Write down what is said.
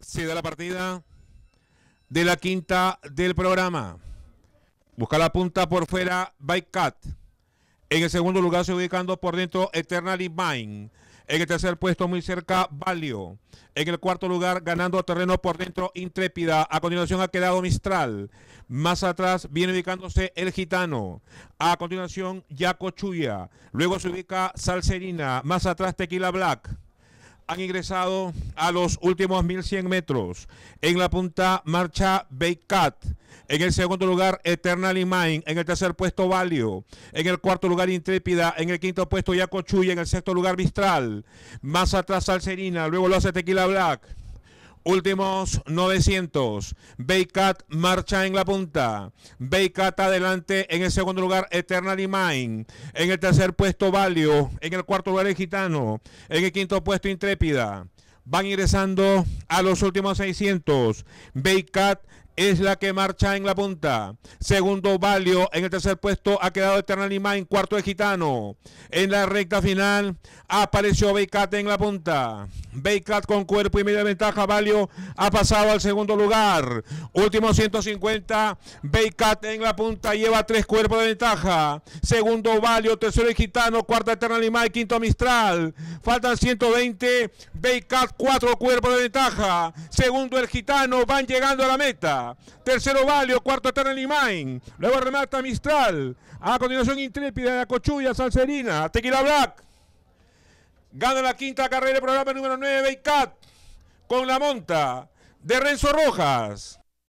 se da la partida de la quinta del programa. Busca la punta por fuera, Cat. En el segundo lugar se ubicando por dentro Eternally Mine. En el tercer puesto, muy cerca, Valio. En el cuarto lugar, ganando terreno por dentro, Intrépida. A continuación ha quedado Mistral. Más atrás viene ubicándose El Gitano. A continuación, Yaco Chuya. Luego se ubica Salserina. Más atrás, Tequila Black han ingresado a los últimos 1100 metros. En la punta marcha Baycat. En el segundo lugar, Eternal Mind. En el tercer puesto, Valio. En el cuarto lugar, Intrépida. En el quinto puesto, Yacochuy. En el sexto lugar, Mistral. Más atrás, Salserina. Luego lo hace Tequila Black. Últimos 900. Baycat marcha en la punta. Baycat adelante en el segundo lugar Eternally Mine. En el tercer puesto Valio. En el cuarto lugar Gitano. En el quinto puesto Intrépida. Van ingresando a los últimos 600. Baycat es la que marcha en la punta. Segundo, Valio. En el tercer puesto ha quedado Eternal Lima en cuarto de Gitano. En la recta final apareció Beicat en la punta. Beicat con cuerpo y media ventaja. Valio ha pasado al segundo lugar. Último 150. Beicat en la punta lleva tres cuerpos de ventaja. Segundo, Valio. Tercero, el Gitano. Cuarta, Eternal Lima y quinto, Mistral. Faltan 120. Beicat, cuatro cuerpos de ventaja. Segundo, el Gitano. Van llegando a la meta. Tercero Valio, cuarto Eterna Limain. Luego remata Mistral. A continuación Intrépida de Acochuya, Salserina. Tequila Black. Gana la quinta carrera del programa número 9 y Cat con la monta de Renzo Rojas.